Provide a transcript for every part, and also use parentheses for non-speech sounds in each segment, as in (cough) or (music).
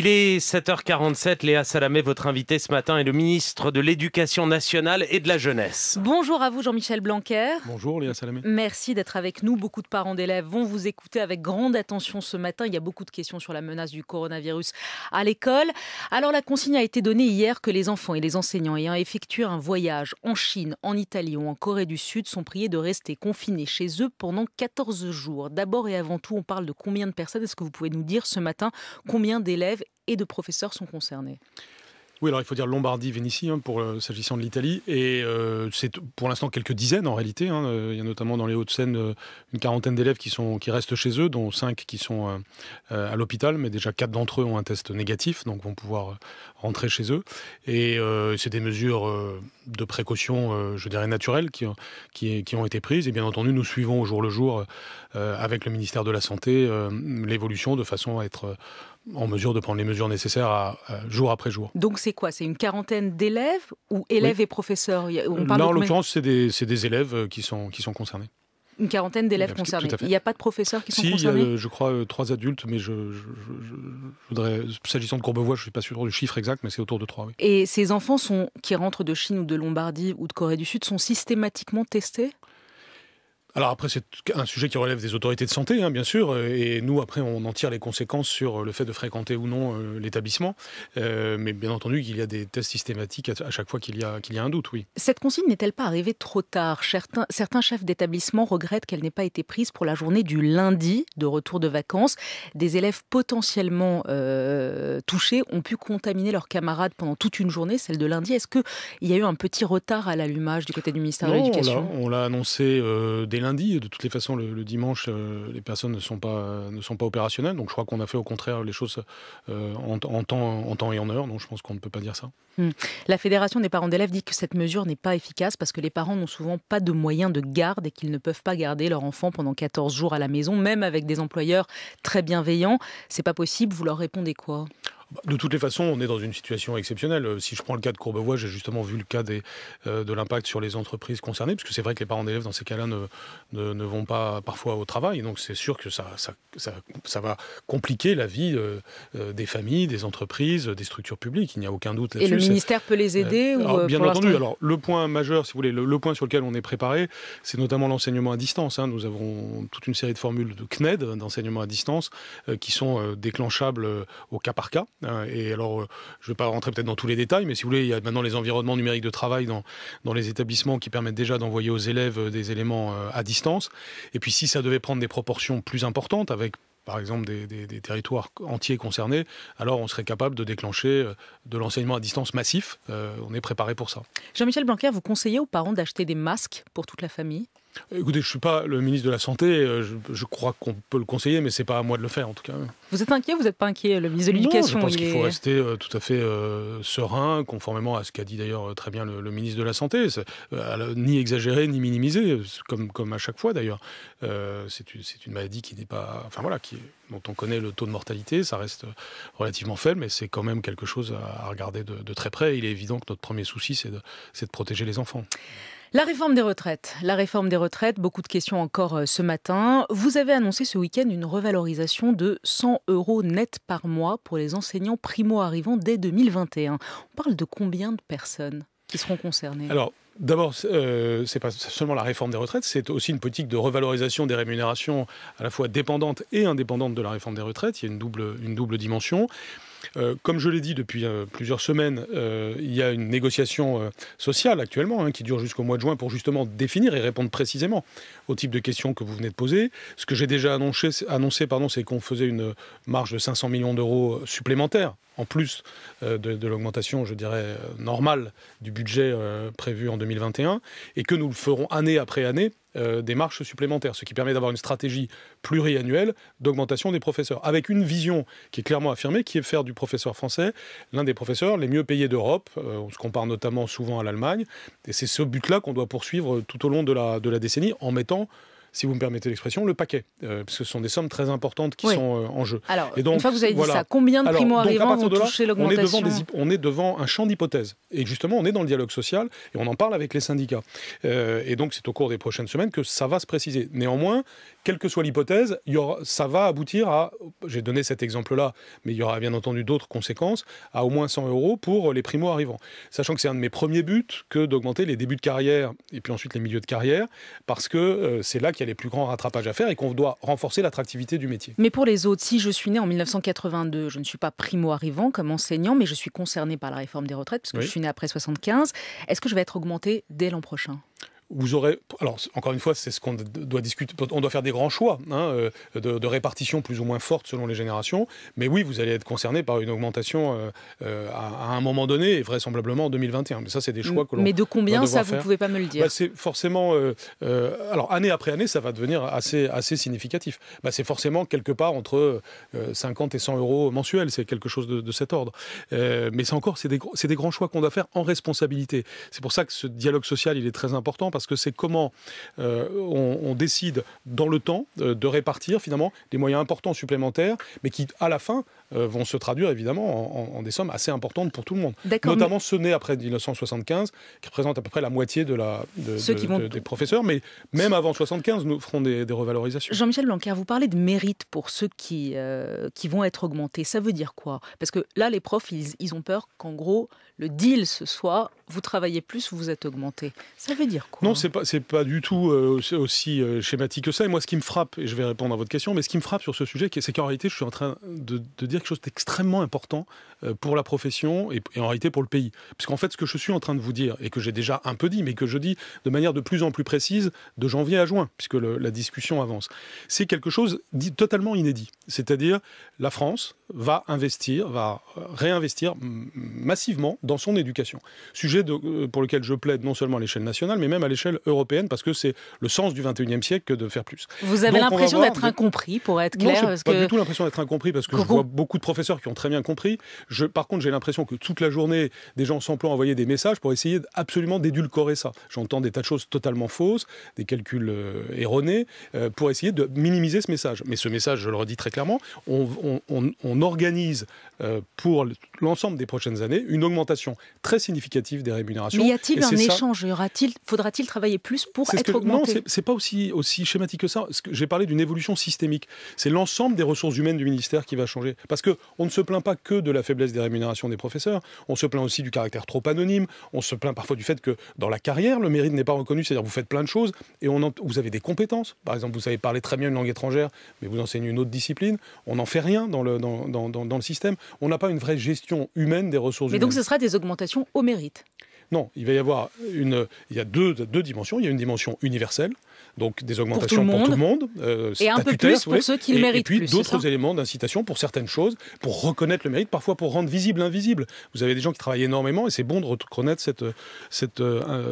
Il est 7h47, Léa Salamé, votre invitée ce matin est le ministre de l'Éducation nationale et de la jeunesse. Bonjour à vous Jean-Michel Blanquer. Bonjour Léa Salamé. Merci d'être avec nous. Beaucoup de parents d'élèves vont vous écouter avec grande attention ce matin. Il y a beaucoup de questions sur la menace du coronavirus à l'école. Alors la consigne a été donnée hier que les enfants et les enseignants ayant effectué un voyage en Chine, en Italie ou en Corée du Sud sont priés de rester confinés chez eux pendant 14 jours. D'abord et avant tout, on parle de combien de personnes Est-ce que vous pouvez nous dire ce matin combien d'élèves et de professeurs sont concernés. Oui, alors il faut dire Lombardie, Vénitie, hein, pour euh, s'agissant de l'Italie, et euh, c'est pour l'instant quelques dizaines en réalité. Hein, euh, il y a notamment dans les Hauts-de-Seine une quarantaine d'élèves qui qui restent chez eux, dont cinq qui sont à l'hôpital, mais déjà quatre d'entre eux ont un test négatif, donc vont pouvoir rentrer chez eux. Et c'est des mesures de précaution, je dirais naturelles, qui, qui, ont été prises. Et bien entendu, nous suivons au jour le jour avec le ministère de la santé l'évolution de façon à être en mesure de prendre les mesures nécessaires à, euh, jour après jour. Donc c'est quoi C'est une quarantaine d'élèves ou élèves et professeurs On en l'occurrence, c'est des, élèves euh, qui sont, qui sont concernés. Une quarantaine d'élèves concernés. Il n'y a pas de professeurs qui sont concernés il y a, euh, je crois, trois adultes, mais je, voudrais. S'agissant de Courbevoie, je ne suis pas sûr du chiffre exact, mais c'est autour de trois. Oui. Et ces enfants sont, qui rentrent de Chine ou de Lombardie ou de Corée du Sud sont systématiquement testés alors après, c'est un sujet qui relève des autorités de santé, hein, bien sûr, euh, et nous, après, on en tire les conséquences sur euh, le fait de fréquenter ou non euh, l'établissement, mais bien entendu qu'il y a des tests systématiques à, chaque fois qu'il y, qu'il y, a un doute, oui. Cette consigne n'est-elle pas arrivée trop tard certains, certains chefs d'établissement regrettent qu'elle n'ait pas été prise pour la journée du lundi de retour de vacances. Des élèves potentiellement touchés ont pu contaminer leurs camarades pendant toute une journée, celle de lundi. Est-ce qu'il y a eu un petit retard à l'allumage du côté du ministère de l'Éducation On l'a annoncé dès lundi. De toutes les façons, le, dimanche, euh, les personnes ne sont, pas, euh, ne sont pas opérationnelles. Donc je crois qu'on a fait au contraire les choses euh, en, temps, en temps et en heure. Donc je pense qu'on ne peut pas dire ça. Hmm. La Fédération des parents d'élèves dit que cette mesure n'est pas efficace parce que les parents n'ont souvent pas de moyens de garde et qu'ils ne peuvent pas garder leur enfant pendant 14 jours à la maison, même avec des employeurs très bienveillants. C'est pas possible. Vous leur répondez quoi de toutes les façons, on est dans une situation exceptionnelle. Euh, si je prends le cas de Courbevoie, j'ai justement vu le cas euh, de l'impact sur les entreprises concernées, parce que c'est vrai que les parents d'élèves, dans ces cas-là, ne, vont pas parfois au travail. Donc c'est sûr que ça, va compliquer la vie euh, des familles, des entreprises, des structures publiques. Il n'y a aucun doute là-dessus. Et le ministère peut les aider ou Bien entendu. Alors le point majeur, si vous voulez, le, point sur lequel on est préparé, c'est notamment l'enseignement à distance. Hein. Nous avons toute une série de formules de CNED, d'enseignement à distance, qui sont déclenchables au cas par cas. Hein, et alors, euh, je ne vais pas rentrer peut-être dans tous les détails, mais si vous voulez, il y a maintenant les environnements numériques de travail dans, dans les établissements qui permettent déjà d'envoyer aux élèves euh, des éléments euh, à distance. Et puis, si ça devait prendre des proportions plus importantes, avec par exemple des, des, territoires entiers concernés, alors on serait capable de déclencher de l'enseignement à distance massif. on est préparé pour ça. Jean-Michel Blanquer, vous conseillez aux parents d'acheter des masques pour toute la famille Écoutez, je ne suis pas le ministre de la Santé, euh, je, crois qu'on peut le conseiller, mais ce n'est pas à moi de le faire en tout cas. Vous êtes inquiet Vous n'êtes pas inquiet, le ministre de l'Éducation Je pense qu'il faut rester euh, tout à fait euh, serein, conformément à ce qu'a dit d'ailleurs très bien le, ministre de la Santé, ni exagérer, ni minimiser, comme, comme à chaque fois d'ailleurs. C'est une, maladie qui n'est pas... Enfin voilà, qui, dont on connaît le taux de mortalité, ça reste relativement faible, mais c'est quand même quelque chose à, regarder de, très près. Il est évident que notre premier souci, c'est de, de protéger les enfants. La réforme des retraites. La réforme des retraites, beaucoup de questions encore euh, ce matin. Vous avez annoncé ce week-end une revalorisation de 100 euros net par mois pour les enseignants primo-arrivants dès 2021. On parle de combien de personnes qui seront concernées Alors, D'abord, ce n'est euh, pas seulement la réforme des retraites, c'est aussi une politique de revalorisation des rémunérations à la fois dépendantes et indépendantes de la réforme des retraites. Il y a une double, une double dimension. Euh, comme je l'ai dit depuis euh, plusieurs semaines, euh, il y a une négociation sociale actuellement hein, qui dure jusqu'au mois de juin pour justement définir et répondre précisément au type de questions que vous venez de poser. Ce que j'ai déjà annoncé, pardon, c'est qu'on faisait une marge de 500 millions d'euros supplémentaires en plus de l'augmentation, je dirais, normale du budget prévu en 2021, et que nous le ferons année après année euh, des marches supplémentaires, ce qui permet d'avoir une stratégie pluriannuelle d'augmentation des professeurs, avec une vision qui est clairement affirmée, qui est faire du professeur français l'un des professeurs les mieux payés d'Europe. Euh, on se compare notamment souvent à l'Allemagne, et c'est ce but-là qu'on doit poursuivre tout au long de la décennie en mettant si vous me permettez l'expression, le paquet. Euh, parce que ce sont des sommes très importantes qui sont euh, en jeu. Alors, et donc, une fois que vous avez dit ça, combien de primo-arrivants vont l'augmentation on, est devant un champ d'hypothèses. Et justement, on est dans le dialogue social et on en parle avec les syndicats. Euh, et donc, c'est au cours des prochaines semaines que ça va se préciser. Néanmoins, quelle que soit l'hypothèse, ça va aboutir à, j'ai donné cet exemple-là, mais il y aura bien entendu d'autres conséquences, à au moins 100 euros pour les primo-arrivants. Sachant que c'est un de mes premiers buts que d'augmenter les débuts de carrière et puis ensuite les milieux de carrière, parce que c'est là qu'il y a les plus grands rattrapages à faire et qu'on doit renforcer l'attractivité du métier. Mais pour les autres, si je suis né en 1982, je ne suis pas primo-arrivant comme enseignant, mais je suis concerné par la réforme des retraites, parce que je suis né après 75, est-ce que je vais être augmenté dès l'an prochain vous aurez, alors encore une fois, c'est ce qu'on doit discuter, on doit faire des grands choix hein, euh, de, répartition plus ou moins forte selon les générations, mais oui, vous allez être concerné par une augmentation euh, euh, à, un moment donné, vraisemblablement en 2021. Mais ça, c'est des mm. choix que l'on Mais de combien, ça, vous ne pouvez pas me le dire bah, C'est forcément, alors année après année, ça va devenir assez, assez significatif. Bah, c'est forcément quelque part entre 50 et 100 euros mensuels, c'est quelque chose de, cet ordre. mais c'est encore, c'est des, des grands choix qu'on doit faire en responsabilité. C'est pour ça que ce dialogue social, il est très important parce que c'est comment euh, on, décide dans le temps euh, de répartir finalement des moyens importants supplémentaires, mais qui à la fin euh, vont se traduire évidemment en, des sommes assez importantes pour tout le monde. Notamment ce ceux après 1975, qui représente à peu près la moitié de la, de, des professeurs, mais même avant 75, nous ferons des, revalorisations. Jean-Michel Blanquer, vous parlez de mérite pour ceux qui, euh, qui vont être augmentés. Ça veut dire quoi Parce que là, les profs, ils, ont peur qu'en gros, le deal ce soit vous travaillez plus, vous êtes augmenté. Ça veut dire quoi Non, c'est pas c'est pas du tout euh, aussi schématique que ça. Et moi, ce qui me frappe, et je vais répondre à votre question, mais ce qui me frappe sur ce sujet, c'est qu'en réalité, je suis en train de, de dire quelque chose d'extrêmement important euh, pour la profession et, en réalité pour le pays. Puisqu'en fait, ce que je suis en train de vous dire, et que j'ai déjà un peu dit, mais que je dis de manière de plus en plus précise, de janvier à juin, puisque la discussion avance, c'est quelque chose totalement inédit. C'est-à-dire, la France va investir, va euh, réinvestir massivement dans son éducation. Sujet euh, pour lequel je plaide non seulement à l'échelle nationale, mais même à l'échelle européenne, parce que c'est le sens du 21e siècle que de faire plus. Vous avez l'impression d'être incompris, pour être clair. Non, parce pas du tout l'impression d'être incompris, parce que je vois beaucoup beaucoup de professeurs qui ont très bien compris. Je, par contre, j'ai l'impression que toute la journée, des gens s'emploient à envoyer des messages pour essayer absolument d'édulcorer ça. J'entends des tas de choses totalement fausses, des calculs euh, erronés, euh, pour essayer de minimiser ce message. Mais ce message, je le redis très clairement, on, organise euh, pour l'ensemble des prochaines années une augmentation très significative des rémunérations. Mais y a-t-il un échange Faudra-t-il travailler plus pour être que, augmenté Non, c'est pas aussi, aussi schématique que ça. J'ai parlé d'une évolution systémique. C'est l'ensemble des ressources humaines du ministère qui va changer. Parce parce qu'on ne se plaint pas que de la faiblesse des rémunérations des professeurs, on se plaint aussi du caractère trop anonyme, on se plaint parfois du fait que dans la carrière, le mérite n'est pas reconnu, c'est-à-dire vous faites plein de choses et vous avez des compétences. Par exemple, vous savez parler très bien une langue étrangère, mais vous enseignez une autre discipline, on n'en fait rien dans le, système, on n'a pas une vraie gestion humaine des ressources mais humaines. Mais donc ce sera des augmentations au mérite non, il va y avoir une, il y a deux dimensions. Il y a une dimension universelle, donc des augmentations pour tout le monde, euh, et un peu plus pour ceux qui le méritent. Et puis d'autres éléments d'incitation pour certaines choses, pour reconnaître le mérite, parfois pour rendre visible l'invisible. Vous avez des gens qui travaillent énormément et c'est bon de reconnaître cette, euh,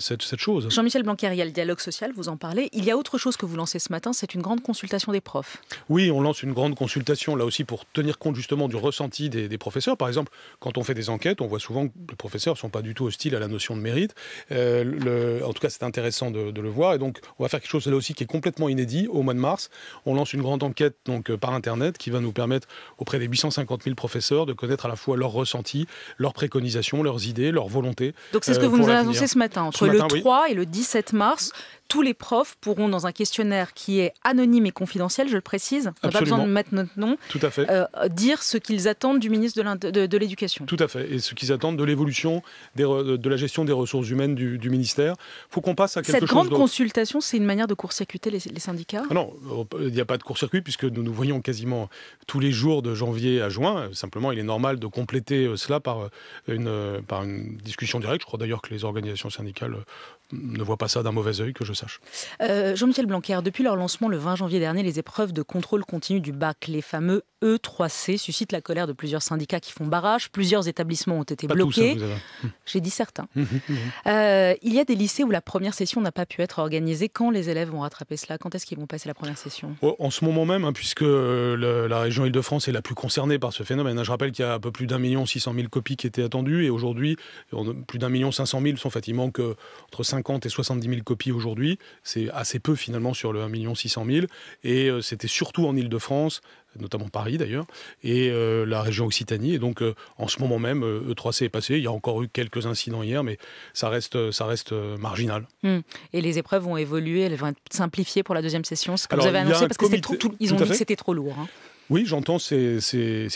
cette, cette, chose. Jean-Michel Blanquer, il y a le dialogue social, vous en parlez. Il y a autre chose que vous lancez ce matin, c'est une grande consultation des profs. Oui, on lance une grande consultation là aussi pour tenir compte justement du ressenti des, professeurs. Par exemple, quand on fait des enquêtes, on voit souvent que les professeurs ne sont pas du tout hostiles à la notion de mérite. Euh, le, en tout cas, c'est intéressant de, de le voir et donc on va faire quelque chose là aussi qui est complètement inédit, au mois de mars. On lance une grande enquête donc, euh, par Internet qui va nous permettre, auprès des 850 000 professeurs, de connaître à la fois leurs ressentis, leurs préconisations, leurs idées, leurs volontés. Donc c'est ce que euh, vous nous avez annoncé ce matin, entre le 3 et le 17 mars tous les profs pourront, dans un questionnaire qui est anonyme et confidentiel, je le précise, on pas besoin de mettre notre nom, euh, dire ce qu'ils attendent du ministre de l'Éducation. Tout à fait, et ce qu'ils attendent de l'évolution de la gestion des ressources humaines du, ministère. Il faut qu'on passe à quelque Cette grande consultation, c'est une manière de court-circuiter les, syndicats ah Non, euh, il n'y a pas de court-circuit puisque nous nous voyons quasiment tous les jours de janvier à juin. Simplement, il est normal de compléter euh, cela par une, par une discussion directe. Je crois d'ailleurs que les organisations syndicales ne voient pas ça d'un mauvais œil, que je euh, Jean-Michel Blanquer, depuis leur lancement le 20 janvier dernier, les épreuves de contrôle continu du bac, les fameux E3C, suscitent la colère de plusieurs syndicats qui font barrage. Plusieurs établissements ont été hein, bloqués. J'ai dit certains. (laughs) Euh, il y a des lycées où la première session n'a pas pu être organisée. Quand les élèves vont rattraper cela Quand est-ce qu'ils vont passer la première session oh, En ce moment même, hein, puisque la région Île-de-France est la plus concernée par ce phénomène. Hein. Je rappelle qu'il y a un peu plus d'un million six cent mille copies qui étaient attendues et aujourd'hui, plus d'un million cinq cent mille sont fatiment Il entre 50 et 70 mille copies aujourd'hui. C'est assez peu finalement sur le 1 600 000. Et euh, c'était surtout en Ile-de-France, notamment Paris d'ailleurs, et euh, la région Occitanie. Et donc euh, en ce moment même, E3C e est passé. Il y a encore eu quelques incidents hier, mais ça reste, ça reste marginal. Hmm. Et les épreuves vont évoluer, elles vont être simplifiées pour la deuxième session, ce que vous avez annoncé, parce qu'ils ont dit c'était trop lourd. Hein. Oui, j'entends ces,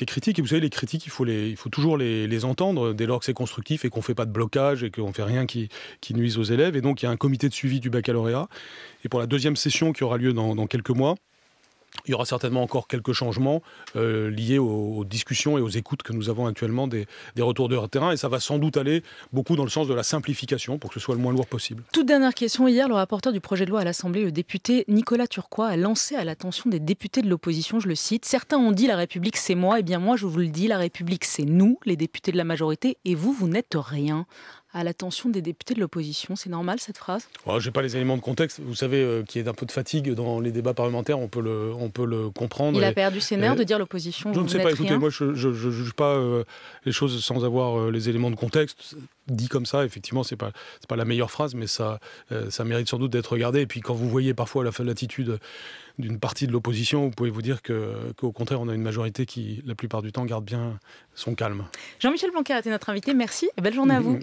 critiques. Et vous savez, les critiques, il faut, toujours les, entendre dès lors que c'est constructif et qu'on ne fait pas de blocage et qu'on ne fait rien qui, nuise aux élèves. Et donc, il y a un comité de suivi du baccalauréat. Et pour la deuxième session qui aura lieu dans quelques mois, il y aura certainement encore quelques changements euh, liés aux, discussions et aux écoutes que nous avons actuellement des, retours de terrain. Et ça va sans doute aller beaucoup dans le sens de la simplification pour que ce soit le moins lourd possible. Toute dernière question. Hier, le rapporteur du projet de loi à l'Assemblée, le député Nicolas Turquois, a lancé à l'attention des députés de l'opposition, je le cite, Certains ont dit la République c'est moi. et eh bien moi, je vous le dis, la République c'est nous, les députés de la majorité, et vous, vous n'êtes rien à l'attention des députés de l'opposition. C'est normal cette phrase oh, Je n'ai pas les éléments de contexte. Vous savez euh, qu'il y a un peu de fatigue dans les débats parlementaires, on peut le, on peut le comprendre. Il a perdu ses nerfs de dire l'opposition. Je ne sais pas, écoutez, moi je ne juge pas euh, les choses sans avoir euh, les éléments de contexte. Dit comme ça, effectivement, ce n'est pas, pas la meilleure phrase, mais ça, ça mérite sans doute d'être regardé. Et puis quand vous voyez parfois la l'attitude d'une partie de l'opposition, vous pouvez vous dire que, qu'au contraire, on a une majorité qui, la plupart du temps, garde bien son calme. Jean-Michel Blanquer a été notre invité. Merci et belle journée à vous. (laughs)